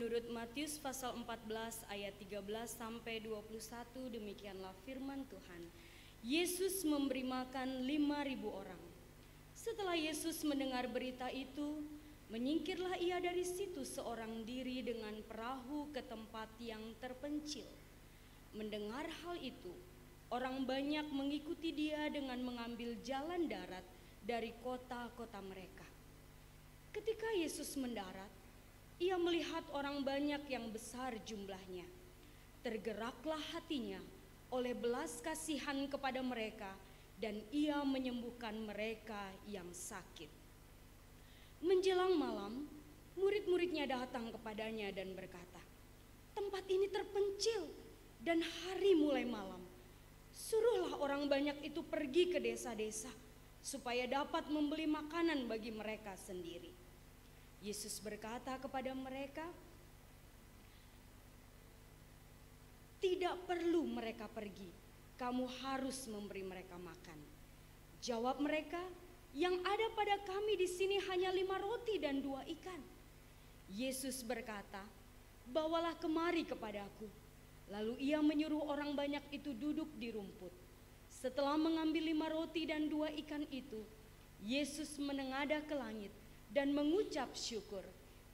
Menurut Matius pasal 14 ayat 13 sampai 21 demikianlah firman Tuhan. Yesus memberi makan 5000 orang. Setelah Yesus mendengar berita itu, menyingkirlah ia dari situ seorang diri dengan perahu ke tempat yang terpencil. Mendengar hal itu, orang banyak mengikuti dia dengan mengambil jalan darat dari kota-kota mereka. Ketika Yesus mendarat, ia melihat orang banyak yang besar jumlahnya. Tergeraklah hatinya oleh belas kasihan kepada mereka dan ia menyembuhkan mereka yang sakit. Menjelang malam, murid-muridnya datang kepadanya dan berkata, "Tempat ini terpencil dan hari mulai malam. Suruhlah orang banyak itu pergi ke desa-desa supaya dapat membeli makanan bagi mereka sendiri." Yesus berkata kepada mereka, "Tidak perlu mereka pergi, kamu harus memberi mereka makan." Jawab mereka, "Yang ada pada kami di sini hanya lima roti dan dua ikan." Yesus berkata, "Bawalah kemari kepadaku." Lalu ia menyuruh orang banyak itu duduk di rumput. Setelah mengambil lima roti dan dua ikan itu, Yesus menengadah ke langit, dan mengucap syukur.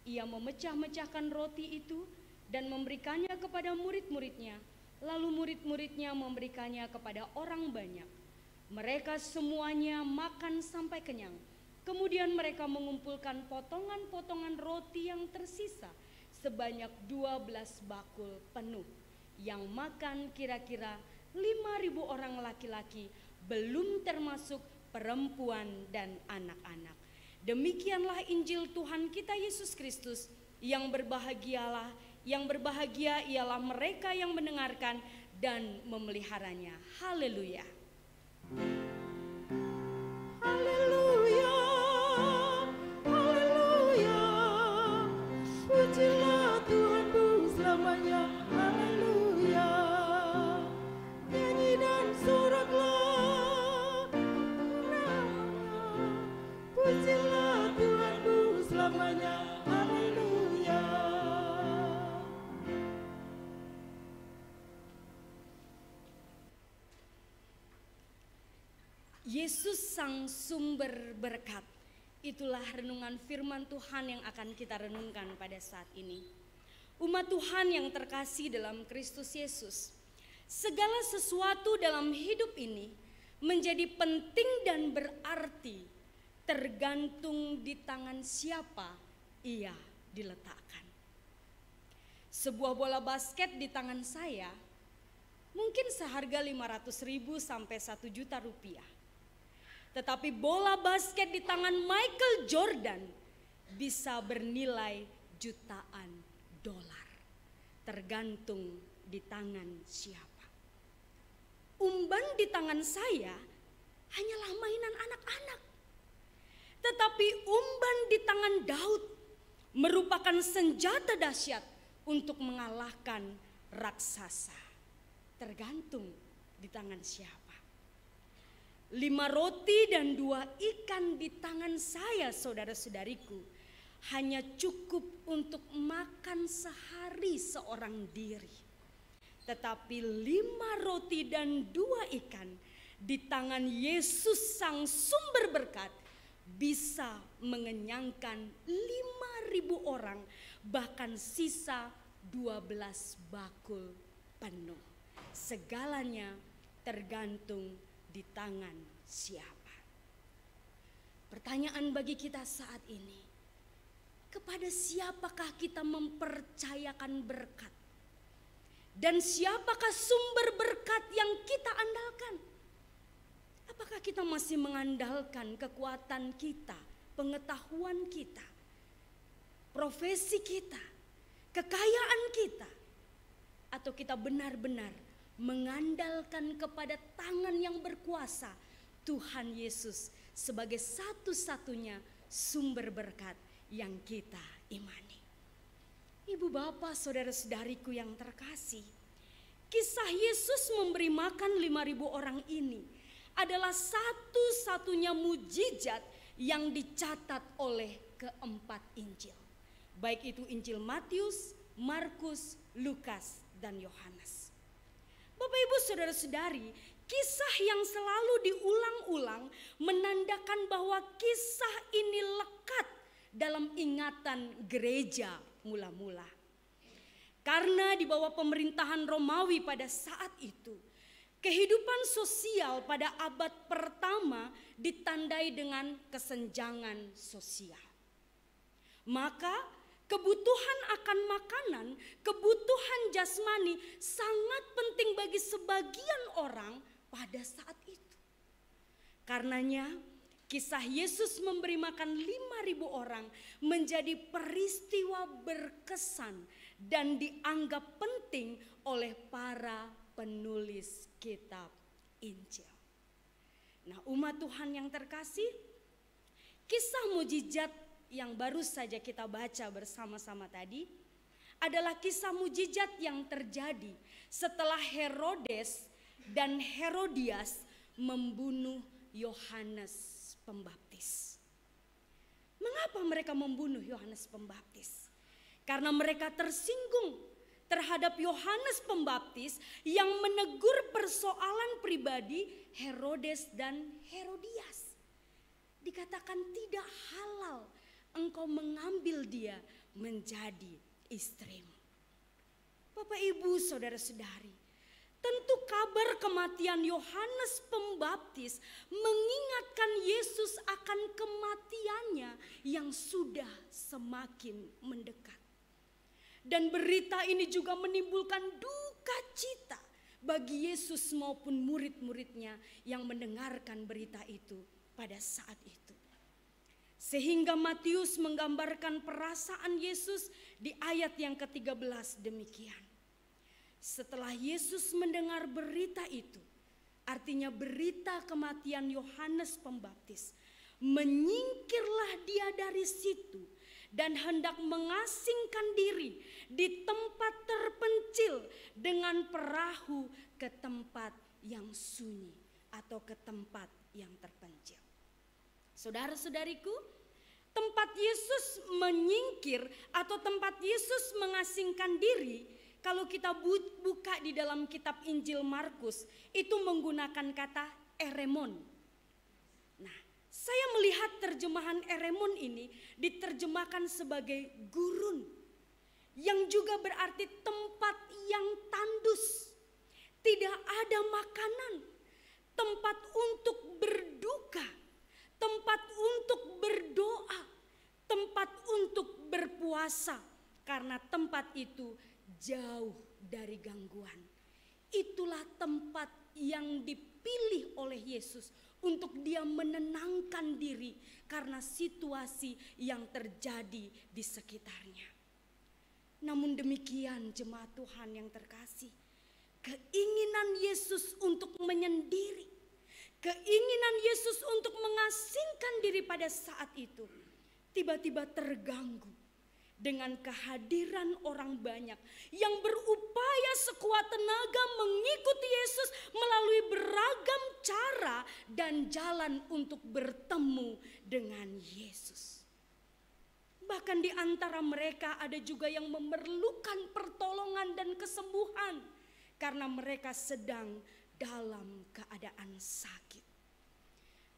Ia memecah-mecahkan roti itu dan memberikannya kepada murid-muridnya, lalu murid-muridnya memberikannya kepada orang banyak. Mereka semuanya makan sampai kenyang. Kemudian mereka mengumpulkan potongan-potongan roti yang tersisa sebanyak 12 bakul penuh. Yang makan kira-kira 5.000 orang laki-laki belum termasuk perempuan dan anak-anak. Demikianlah Injil Tuhan kita Yesus Kristus yang berbahagialah, yang berbahagia ialah mereka yang mendengarkan dan memeliharanya. Haleluya. Thank Yesus sang sumber berkat. Itulah renungan firman Tuhan yang akan kita renungkan pada saat ini. Umat Tuhan yang terkasih dalam Kristus Yesus, segala sesuatu dalam hidup ini menjadi penting dan berarti tergantung di tangan siapa ia diletakkan. Sebuah bola basket di tangan saya mungkin seharga 500 ribu sampai 1 juta rupiah tetapi bola basket di tangan Michael Jordan bisa bernilai jutaan dolar. Tergantung di tangan siapa. Umban di tangan saya hanyalah mainan anak-anak. Tetapi umban di tangan Daud merupakan senjata dahsyat untuk mengalahkan raksasa. Tergantung di tangan siapa lima roti dan dua ikan di tangan saya saudara-saudariku hanya cukup untuk makan sehari seorang diri. Tetapi lima roti dan dua ikan di tangan Yesus sang sumber berkat bisa mengenyangkan lima ribu orang bahkan sisa dua belas bakul penuh. Segalanya tergantung di tangan siapa? Pertanyaan bagi kita saat ini, kepada siapakah kita mempercayakan berkat? Dan siapakah sumber berkat yang kita andalkan? Apakah kita masih mengandalkan kekuatan kita, pengetahuan kita, profesi kita, kekayaan kita, atau kita benar-benar mengandalkan kepada tangan yang berkuasa Tuhan Yesus sebagai satu-satunya sumber berkat yang kita imani. Ibu bapak saudara-saudariku yang terkasih, kisah Yesus memberi makan lima ribu orang ini adalah satu-satunya mujizat yang dicatat oleh keempat Injil. Baik itu Injil Matius, Markus, Lukas, dan Yohanes. Bapak Ibu Saudara-saudari, kisah yang selalu diulang-ulang menandakan bahwa kisah ini lekat dalam ingatan gereja mula-mula. Karena di bawah pemerintahan Romawi pada saat itu, kehidupan sosial pada abad pertama ditandai dengan kesenjangan sosial. Maka Kebutuhan akan makanan, kebutuhan jasmani sangat penting bagi sebagian orang pada saat itu. Karenanya, kisah Yesus memberi makan 5000 orang menjadi peristiwa berkesan dan dianggap penting oleh para penulis kitab Injil. Nah, umat Tuhan yang terkasih, kisah mujizat yang baru saja kita baca bersama-sama tadi adalah kisah mujizat yang terjadi setelah Herodes dan Herodias membunuh Yohanes Pembaptis. Mengapa mereka membunuh Yohanes Pembaptis? Karena mereka tersinggung terhadap Yohanes Pembaptis yang menegur persoalan pribadi Herodes dan Herodias. Dikatakan tidak halal engkau mengambil dia menjadi istrimu. Bapak Ibu, saudara-saudari, tentu kabar kematian Yohanes Pembaptis mengingatkan Yesus akan kematiannya yang sudah semakin mendekat. Dan berita ini juga menimbulkan duka cita bagi Yesus maupun murid-muridnya yang mendengarkan berita itu pada saat itu. Sehingga Matius menggambarkan perasaan Yesus di ayat yang ke-13 demikian. Setelah Yesus mendengar berita itu, artinya berita kematian Yohanes Pembaptis, menyingkirlah dia dari situ dan hendak mengasingkan diri di tempat terpencil dengan perahu ke tempat yang sunyi atau ke tempat yang terpencil. Saudara-saudariku, tempat Yesus menyingkir atau tempat Yesus mengasingkan diri, kalau kita buka di dalam kitab Injil Markus, itu menggunakan kata eremon. Nah, saya melihat terjemahan eremon ini diterjemahkan sebagai gurun yang juga berarti tempat yang tandus. Tidak ada makanan, tempat untuk berduka tempat untuk berdoa, tempat untuk berpuasa, karena tempat itu jauh dari gangguan. Itulah tempat yang dipilih oleh Yesus untuk dia menenangkan diri karena situasi yang terjadi di sekitarnya. Namun demikian, jemaat Tuhan yang terkasih, keinginan Yesus untuk menyendiri Keinginan Yesus untuk mengasingkan diri pada saat itu tiba-tiba terganggu dengan kehadiran orang banyak yang berupaya sekuat tenaga mengikuti Yesus melalui beragam cara dan jalan untuk bertemu dengan Yesus. Bahkan di antara mereka ada juga yang memerlukan pertolongan dan kesembuhan karena mereka sedang dalam keadaan sakit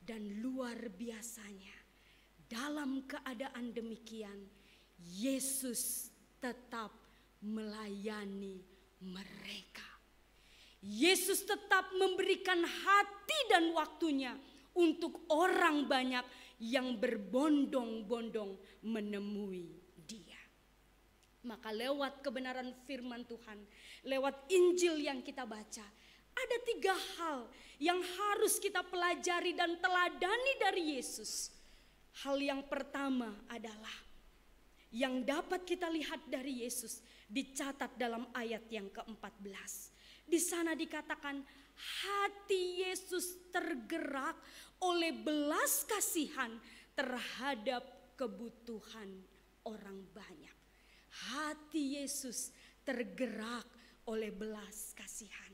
dan luar biasanya. Dalam keadaan demikian, Yesus tetap melayani mereka. Yesus tetap memberikan hati dan waktunya untuk orang banyak yang berbondong-bondong menemui Dia. Maka, lewat kebenaran firman Tuhan, lewat Injil yang kita baca, ada tiga hal yang harus kita pelajari dan teladani dari Yesus. Hal yang pertama adalah yang dapat kita lihat dari Yesus dicatat dalam ayat yang ke-14. Di sana dikatakan hati Yesus tergerak oleh belas kasihan terhadap kebutuhan orang banyak. Hati Yesus tergerak oleh belas kasihan.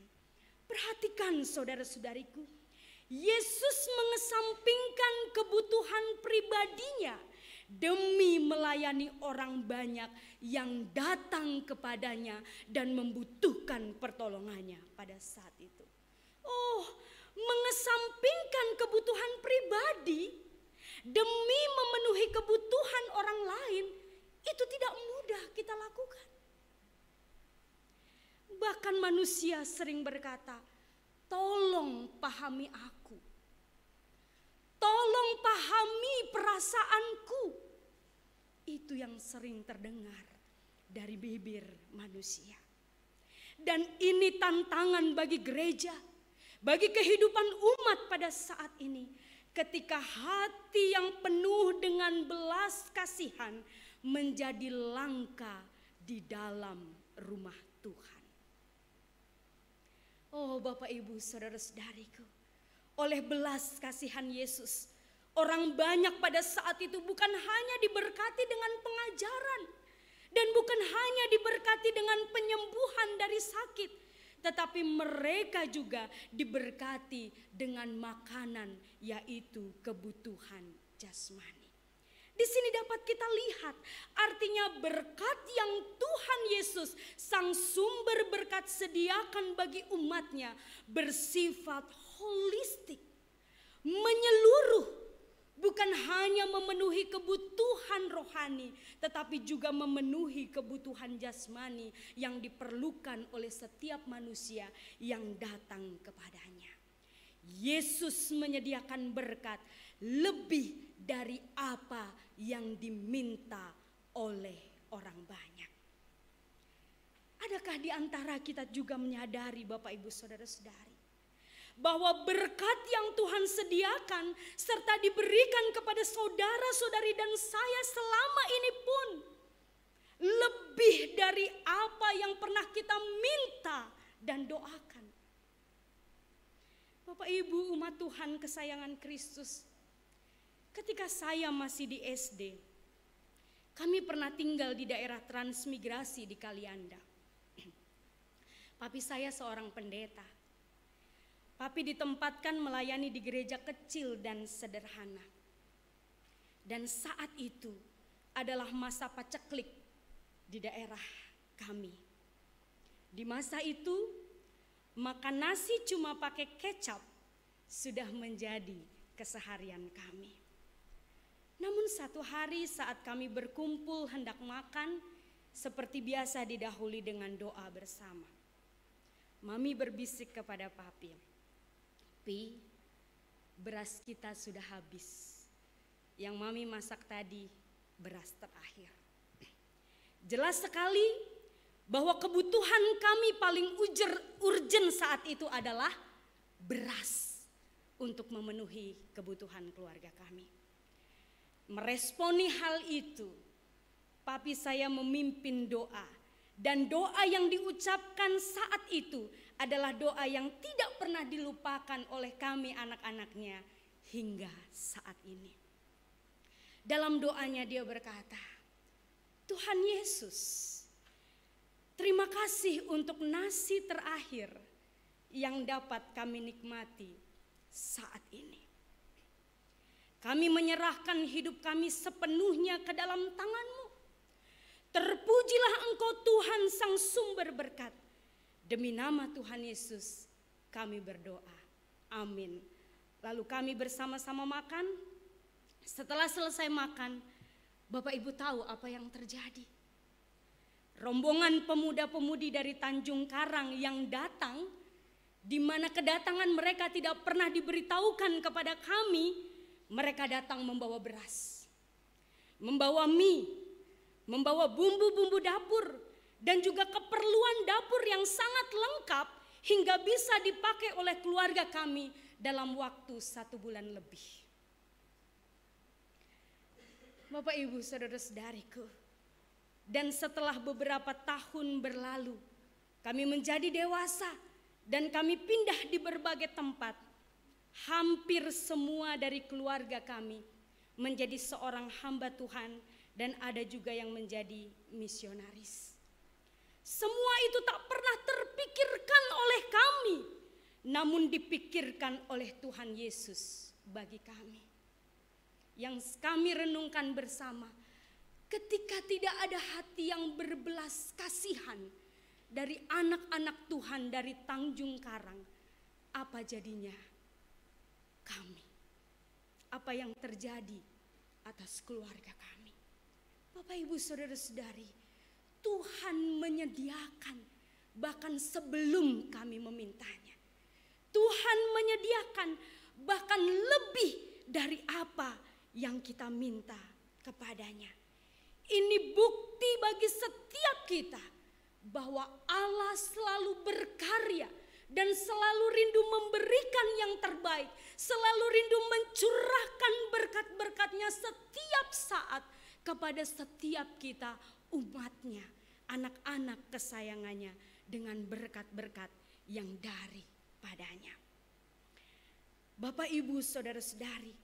Perhatikan saudara-saudariku, Yesus mengesampingkan kebutuhan pribadinya demi melayani orang banyak yang datang kepadanya dan membutuhkan pertolongannya pada saat itu. Oh, mengesampingkan kebutuhan pribadi demi memenuhi kebutuhan orang lain itu tidak mudah kita lakukan. Bahkan manusia sering berkata, "Tolong pahami aku. Tolong pahami perasaanku." Itu yang sering terdengar dari bibir manusia. Dan ini tantangan bagi gereja, bagi kehidupan umat pada saat ini. Ketika hati yang penuh dengan belas kasihan menjadi langka di dalam rumah Tuhan. Oh Bapak Ibu saudara-saudariku. Oleh belas kasihan Yesus, orang banyak pada saat itu bukan hanya diberkati dengan pengajaran dan bukan hanya diberkati dengan penyembuhan dari sakit, tetapi mereka juga diberkati dengan makanan yaitu kebutuhan jasmani. Di sini dapat kita lihat, artinya berkat yang Tuhan Yesus, sang sumber berkat sediakan bagi umatnya, bersifat holistik, menyeluruh, bukan hanya memenuhi kebutuhan rohani, tetapi juga memenuhi kebutuhan jasmani yang diperlukan oleh setiap manusia yang datang kepadanya. Yesus menyediakan berkat lebih dari apa yang diminta oleh orang banyak. Adakah di antara kita juga menyadari Bapak Ibu Saudara-saudari bahwa berkat yang Tuhan sediakan serta diberikan kepada saudara-saudari dan saya selama ini pun lebih dari apa yang pernah kita minta dan doakan. Bapak Ibu umat Tuhan kesayangan Kristus, ketika saya masih di SD, kami pernah tinggal di daerah transmigrasi di Kalianda. Papi saya seorang pendeta. Papi ditempatkan melayani di gereja kecil dan sederhana. Dan saat itu adalah masa paceklik di daerah kami. Di masa itu, makan nasi cuma pakai kecap sudah menjadi keseharian kami. Namun satu hari saat kami berkumpul hendak makan, seperti biasa didahului dengan doa bersama. Mami berbisik kepada papi, Pi, beras kita sudah habis. Yang mami masak tadi, beras terakhir. Jelas sekali bahwa kebutuhan kami paling ujer, urgen saat itu adalah beras untuk memenuhi kebutuhan keluarga kami. Meresponi hal itu, papi saya memimpin doa. Dan doa yang diucapkan saat itu adalah doa yang tidak pernah dilupakan oleh kami anak-anaknya hingga saat ini. Dalam doanya dia berkata, Tuhan Yesus, terima kasih untuk nasi terakhir yang dapat kami nikmati saat ini. Kami menyerahkan hidup kami sepenuhnya ke dalam tanganmu. Terpujilah engkau Tuhan sang sumber berkat. Demi nama Tuhan Yesus kami berdoa. Amin. Lalu kami bersama-sama makan. Setelah selesai makan, Bapak Ibu tahu apa yang terjadi. Rombongan pemuda-pemudi dari Tanjung Karang yang datang di mana kedatangan mereka tidak pernah diberitahukan kepada kami mereka datang membawa beras, membawa mie, membawa bumbu-bumbu dapur, dan juga keperluan dapur yang sangat lengkap hingga bisa dipakai oleh keluarga kami dalam waktu satu bulan lebih. Bapak, ibu, saudara-saudariku, dan setelah beberapa tahun berlalu, kami menjadi dewasa dan kami pindah di berbagai tempat hampir semua dari keluarga kami menjadi seorang hamba Tuhan dan ada juga yang menjadi misionaris. Semua itu tak pernah terpikirkan oleh kami, namun dipikirkan oleh Tuhan Yesus bagi kami. Yang kami renungkan bersama, ketika tidak ada hati yang berbelas kasihan dari anak-anak Tuhan dari Tanjung Karang, apa jadinya? kami, apa yang terjadi atas keluarga kami. Bapak, ibu, saudara-saudari, Tuhan menyediakan bahkan sebelum kami memintanya. Tuhan menyediakan bahkan lebih dari apa yang kita minta kepadanya. Ini bukti bagi setiap kita bahwa Allah selalu berkarya dan selalu rindu memberikan yang terbaik, selalu rindu mencurahkan berkat-berkatnya setiap saat kepada setiap kita umatnya, anak-anak kesayangannya dengan berkat-berkat yang dari padanya. Bapak Ibu saudara-saudari,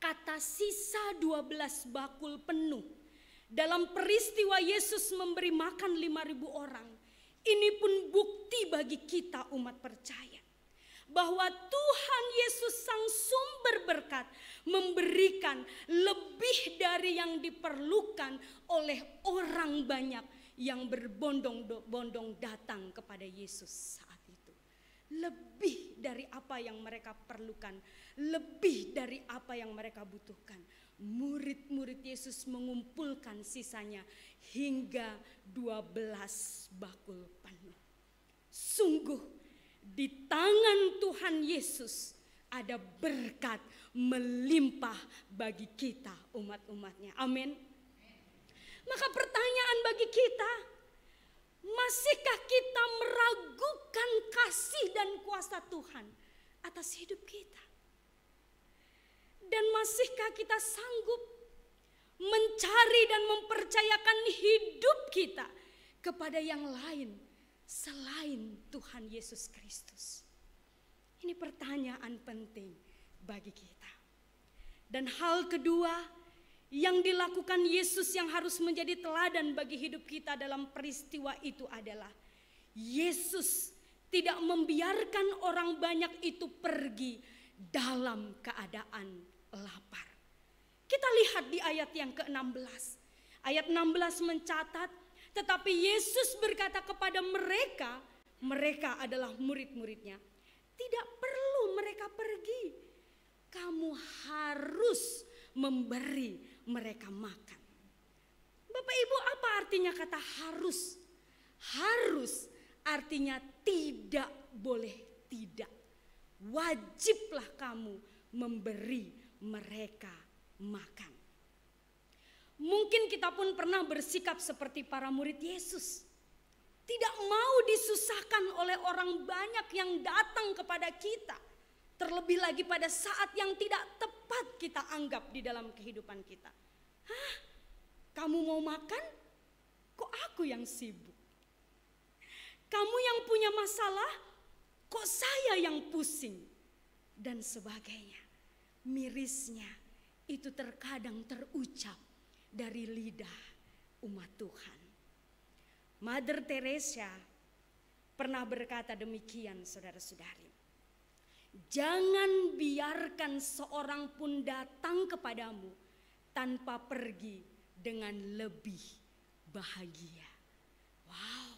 kata sisa 12 bakul penuh dalam peristiwa Yesus memberi makan 5000 orang ini pun bukti bagi kita umat percaya bahwa Tuhan Yesus sang sumber berkat memberikan lebih dari yang diperlukan oleh orang banyak yang berbondong-bondong datang kepada Yesus saat itu. Lebih dari apa yang mereka perlukan, lebih dari apa yang mereka butuhkan murid-murid Yesus mengumpulkan sisanya hingga 12 bakul penuh. Sungguh di tangan Tuhan Yesus ada berkat melimpah bagi kita umat-umatnya. Amin. Maka pertanyaan bagi kita, masihkah kita meragukan kasih dan kuasa Tuhan atas hidup kita? Dan masihkah kita sanggup mencari dan mempercayakan hidup kita kepada yang lain selain Tuhan Yesus Kristus? Ini pertanyaan penting bagi kita. Dan hal kedua yang dilakukan Yesus yang harus menjadi teladan bagi hidup kita dalam peristiwa itu adalah Yesus tidak membiarkan orang banyak itu pergi dalam keadaan lapar. Kita lihat di ayat yang ke-16. Ayat 16 mencatat, tetapi Yesus berkata kepada mereka, mereka adalah murid-muridnya. Tidak perlu mereka pergi. Kamu harus memberi mereka makan. Bapak Ibu, apa artinya kata harus? Harus artinya tidak boleh tidak. Wajiblah kamu memberi mereka makan. Mungkin kita pun pernah bersikap seperti para murid Yesus. Tidak mau disusahkan oleh orang banyak yang datang kepada kita. Terlebih lagi pada saat yang tidak tepat kita anggap di dalam kehidupan kita. Hah? Kamu mau makan? Kok aku yang sibuk? Kamu yang punya masalah? Kok saya yang pusing? Dan sebagainya mirisnya itu terkadang terucap dari lidah umat Tuhan. Mother Teresa pernah berkata demikian saudara-saudari. Jangan biarkan seorang pun datang kepadamu tanpa pergi dengan lebih bahagia. Wow.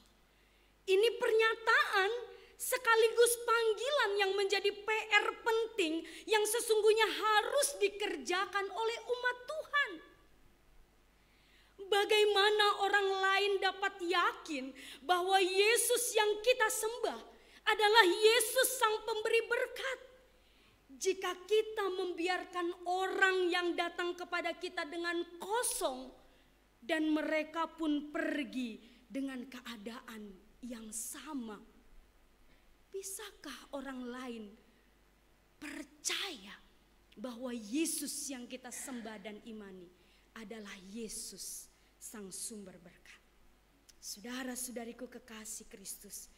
Ini pernyataan sekaligus panggilan yang menjadi PR penting yang sesungguhnya harus dikerjakan oleh umat Tuhan. Bagaimana orang lain dapat yakin bahwa Yesus yang kita sembah adalah Yesus sang pemberi berkat? Jika kita membiarkan orang yang datang kepada kita dengan kosong dan mereka pun pergi dengan keadaan yang sama Bisakah orang lain percaya bahwa Yesus yang kita sembah dan imani adalah Yesus sang sumber berkat? Saudara-saudariku kekasih Kristus,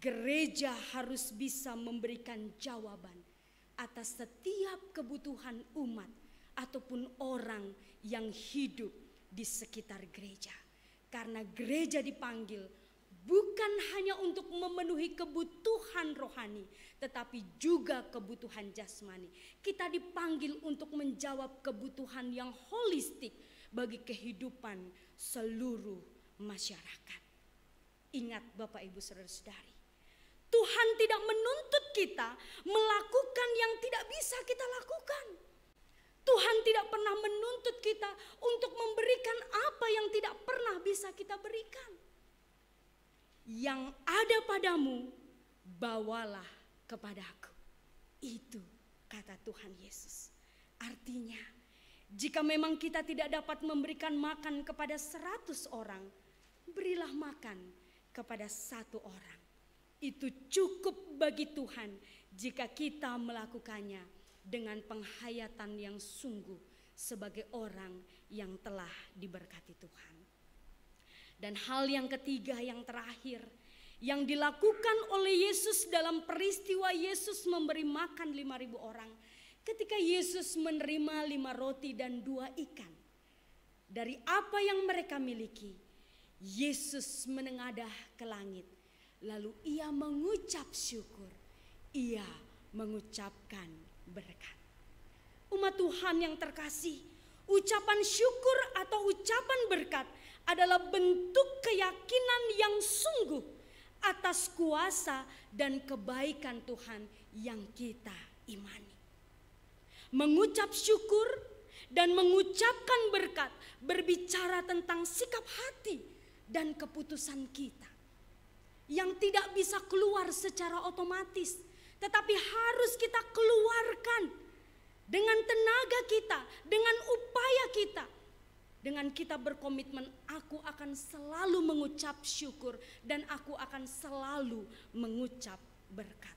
gereja harus bisa memberikan jawaban atas setiap kebutuhan umat ataupun orang yang hidup di sekitar gereja. Karena gereja dipanggil bukan hanya untuk memenuhi kebutuhan rohani, tetapi juga kebutuhan jasmani. Kita dipanggil untuk menjawab kebutuhan yang holistik bagi kehidupan seluruh masyarakat. Ingat, Bapak, Ibu, saudara-saudari, Tuhan tidak menuntut kita melakukan yang tidak bisa kita lakukan. Tuhan tidak pernah menuntut kita untuk memberikan apa yang tidak pernah bisa kita berikan yang ada padamu bawalah kepadaku. Itu kata Tuhan Yesus. Artinya, jika memang kita tidak dapat memberikan makan kepada seratus orang, berilah makan kepada satu orang. Itu cukup bagi Tuhan jika kita melakukannya dengan penghayatan yang sungguh sebagai orang yang telah diberkati Tuhan. Dan hal yang ketiga yang terakhir yang dilakukan oleh Yesus dalam peristiwa Yesus memberi makan ribu orang ketika Yesus menerima lima roti dan dua ikan dari apa yang mereka miliki Yesus menengadah ke langit lalu ia mengucap syukur ia mengucapkan berkat umat Tuhan yang terkasih ucapan syukur atau ucapan berkat adalah bentuk keyakinan yang sungguh atas kuasa dan kebaikan Tuhan yang kita imani. Mengucap syukur dan mengucapkan berkat berbicara tentang sikap hati dan keputusan kita yang tidak bisa keluar secara otomatis tetapi harus kita keluarkan dengan tenaga kita, dengan upaya kita dengan kita berkomitmen, aku akan selalu mengucap syukur dan aku akan selalu mengucap berkat.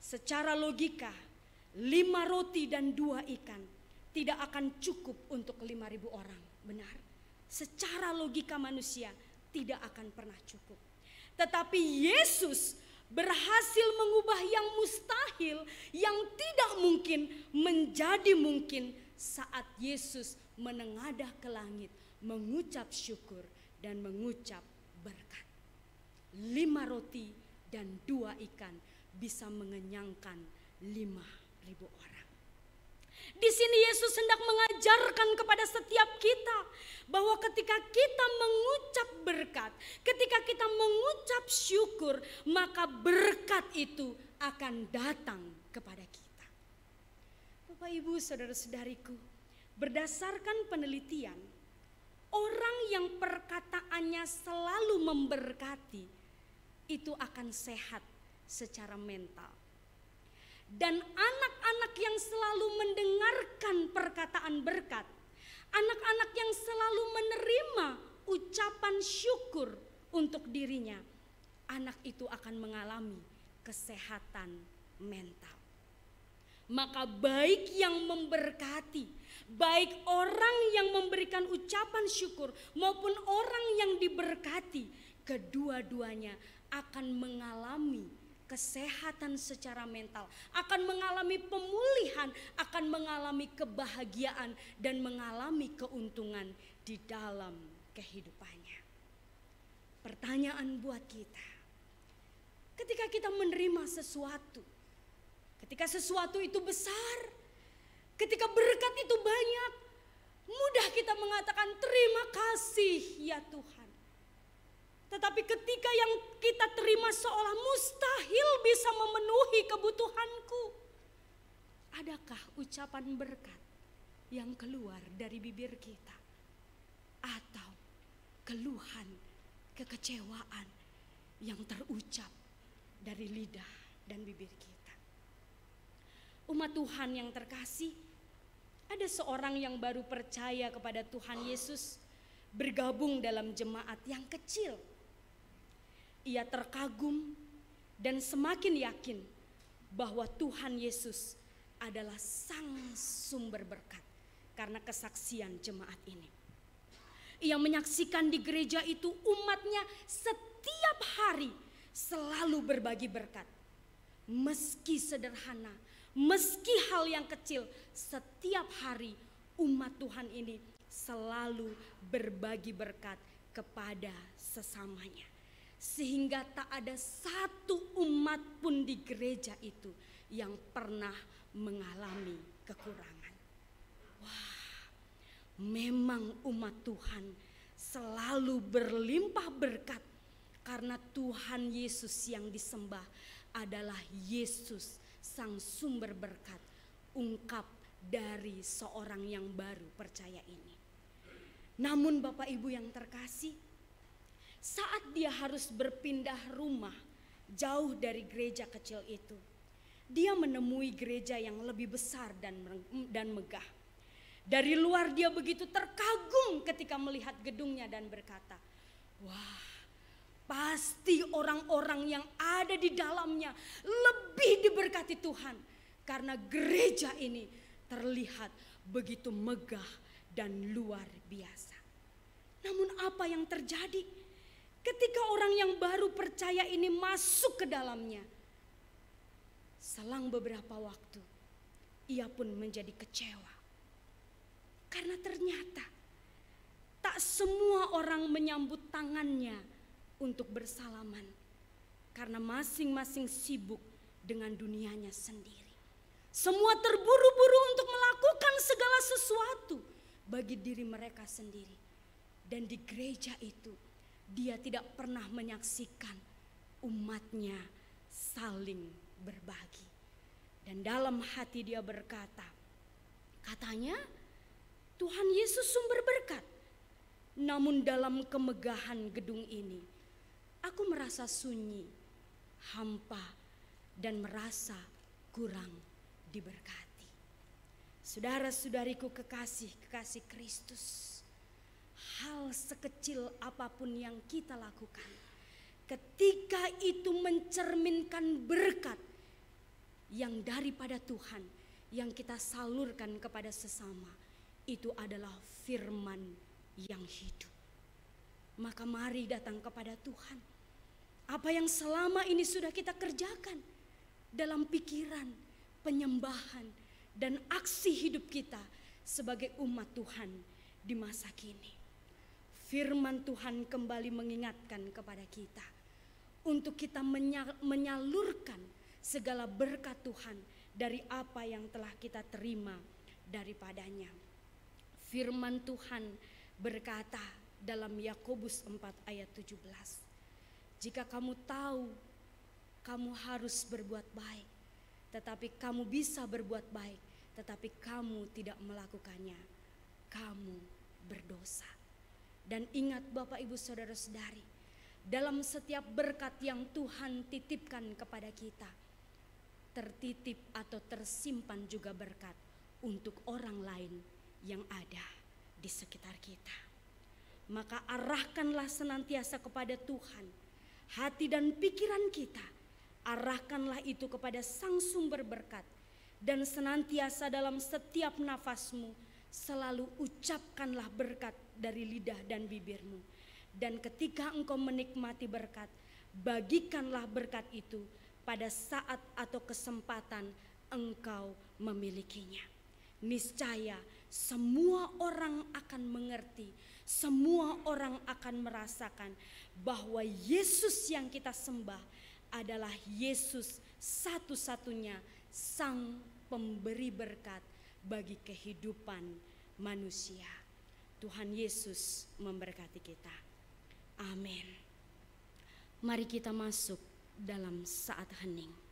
Secara logika, lima roti dan dua ikan tidak akan cukup untuk lima ribu orang. Benar, secara logika manusia tidak akan pernah cukup. Tetapi Yesus berhasil mengubah yang mustahil, yang tidak mungkin menjadi mungkin saat Yesus menengadah ke langit, mengucap syukur dan mengucap berkat. Lima roti dan dua ikan bisa mengenyangkan lima ribu orang. Di sini Yesus hendak mengajarkan kepada setiap kita bahwa ketika kita mengucap berkat, ketika kita mengucap syukur, maka berkat itu akan datang kepada kita. Bapak, Ibu, saudara-saudariku, Berdasarkan penelitian, orang yang perkataannya selalu memberkati itu akan sehat secara mental. Dan anak-anak yang selalu mendengarkan perkataan berkat, anak-anak yang selalu menerima ucapan syukur untuk dirinya, anak itu akan mengalami kesehatan mental. Maka baik yang memberkati, baik orang yang memberikan ucapan syukur maupun orang yang diberkati, kedua-duanya akan mengalami kesehatan secara mental, akan mengalami pemulihan, akan mengalami kebahagiaan dan mengalami keuntungan di dalam kehidupannya. Pertanyaan buat kita. Ketika kita menerima sesuatu, ketika sesuatu itu besar, Ketika berkat itu banyak, mudah kita mengatakan terima kasih ya Tuhan. Tetapi ketika yang kita terima seolah mustahil bisa memenuhi kebutuhanku, adakah ucapan berkat yang keluar dari bibir kita atau keluhan kekecewaan yang terucap dari lidah dan bibir kita? Umat Tuhan yang terkasih, ada seorang yang baru percaya kepada Tuhan Yesus, bergabung dalam jemaat yang kecil. Ia terkagum dan semakin yakin bahwa Tuhan Yesus adalah sang sumber berkat karena kesaksian jemaat ini. Ia menyaksikan di gereja itu umatnya setiap hari selalu berbagi berkat. Meski sederhana, Meski hal yang kecil, setiap hari umat Tuhan ini selalu berbagi berkat kepada sesamanya. Sehingga tak ada satu umat pun di gereja itu yang pernah mengalami kekurangan. Wah, memang umat Tuhan selalu berlimpah berkat karena Tuhan Yesus yang disembah adalah Yesus sang sumber berkat, ungkap dari seorang yang baru percaya ini. Namun Bapak Ibu yang terkasih, saat dia harus berpindah rumah jauh dari gereja kecil itu, dia menemui gereja yang lebih besar dan dan megah. Dari luar dia begitu terkagum ketika melihat gedungnya dan berkata, "Wah, Pasti orang-orang yang ada di dalamnya lebih diberkati Tuhan karena gereja ini terlihat begitu megah dan luar biasa. Namun apa yang terjadi ketika orang yang baru percaya ini masuk ke dalamnya? Selang beberapa waktu ia pun menjadi kecewa. Karena ternyata tak semua orang menyambut tangannya untuk bersalaman karena masing-masing sibuk dengan dunianya sendiri. Semua terburu-buru untuk melakukan segala sesuatu bagi diri mereka sendiri. Dan di gereja itu dia tidak pernah menyaksikan umatnya saling berbagi. Dan dalam hati dia berkata, katanya Tuhan Yesus sumber berkat. Namun dalam kemegahan gedung ini Aku merasa sunyi, hampa, dan merasa kurang diberkati. Saudara-saudariku kekasih, kekasih Kristus. Hal sekecil apapun yang kita lakukan, ketika itu mencerminkan berkat yang daripada Tuhan yang kita salurkan kepada sesama, itu adalah firman yang hidup. Maka mari datang kepada Tuhan apa yang selama ini sudah kita kerjakan dalam pikiran, penyembahan, dan aksi hidup kita sebagai umat Tuhan di masa kini. Firman Tuhan kembali mengingatkan kepada kita untuk kita menyalurkan segala berkat Tuhan dari apa yang telah kita terima daripadanya. Firman Tuhan berkata dalam Yakobus 4 ayat 17. Jika kamu tahu kamu harus berbuat baik, tetapi kamu bisa berbuat baik, tetapi kamu tidak melakukannya, kamu berdosa. Dan ingat Bapak Ibu Saudara-saudari, dalam setiap berkat yang Tuhan titipkan kepada kita, tertitip atau tersimpan juga berkat untuk orang lain yang ada di sekitar kita. Maka arahkanlah senantiasa kepada Tuhan hati dan pikiran kita. Arahkanlah itu kepada sang sumber berkat dan senantiasa dalam setiap nafasmu selalu ucapkanlah berkat dari lidah dan bibirmu. Dan ketika engkau menikmati berkat, bagikanlah berkat itu pada saat atau kesempatan engkau memilikinya. Niscaya semua orang akan mengerti semua orang akan merasakan bahwa Yesus yang kita sembah adalah Yesus satu-satunya sang pemberi berkat bagi kehidupan manusia. Tuhan Yesus memberkati kita. Amin. Mari kita masuk dalam saat hening.